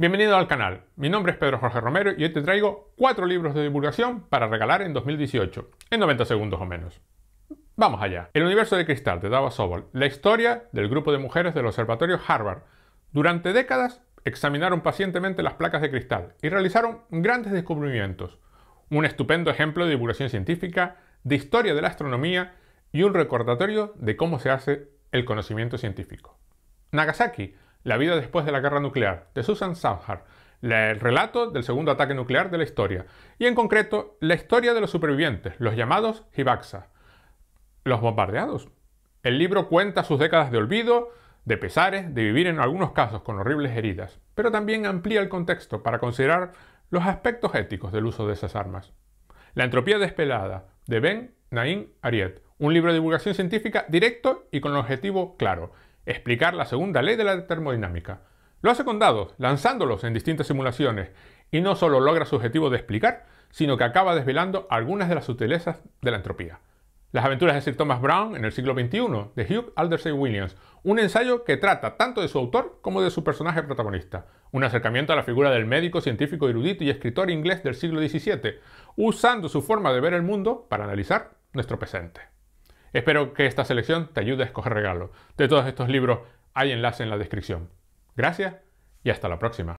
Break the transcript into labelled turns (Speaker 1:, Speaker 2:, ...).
Speaker 1: Bienvenido al canal, mi nombre es Pedro Jorge Romero y hoy te traigo cuatro libros de divulgación para regalar en 2018, en 90 segundos o menos. Vamos allá. El universo de cristal de Dava Sobol, la historia del grupo de mujeres del Observatorio Harvard. Durante décadas examinaron pacientemente las placas de cristal y realizaron grandes descubrimientos. Un estupendo ejemplo de divulgación científica, de historia de la astronomía y un recordatorio de cómo se hace el conocimiento científico. Nagasaki, la vida después de la guerra nuclear, de Susan Samhar, el relato del segundo ataque nuclear de la historia, y en concreto la historia de los supervivientes, los llamados Hibaxa, los bombardeados. El libro cuenta sus décadas de olvido, de pesares, de vivir en algunos casos con horribles heridas, pero también amplía el contexto para considerar los aspectos éticos del uso de esas armas. La entropía despelada, de Ben Naim Ariet, un libro de divulgación científica directo y con el objetivo claro, explicar la segunda ley de la termodinámica. Lo hace con dados, lanzándolos en distintas simulaciones, y no solo logra su objetivo de explicar, sino que acaba desvelando algunas de las sutilezas de la entropía. Las aventuras de Sir Thomas Brown en el siglo XXI, de Hugh Aldersey Williams, un ensayo que trata tanto de su autor como de su personaje protagonista, un acercamiento a la figura del médico, científico, erudito y escritor inglés del siglo XVII, usando su forma de ver el mundo para analizar nuestro presente. Espero que esta selección te ayude a escoger regalos. De todos estos libros hay enlace en la descripción. Gracias y hasta la próxima.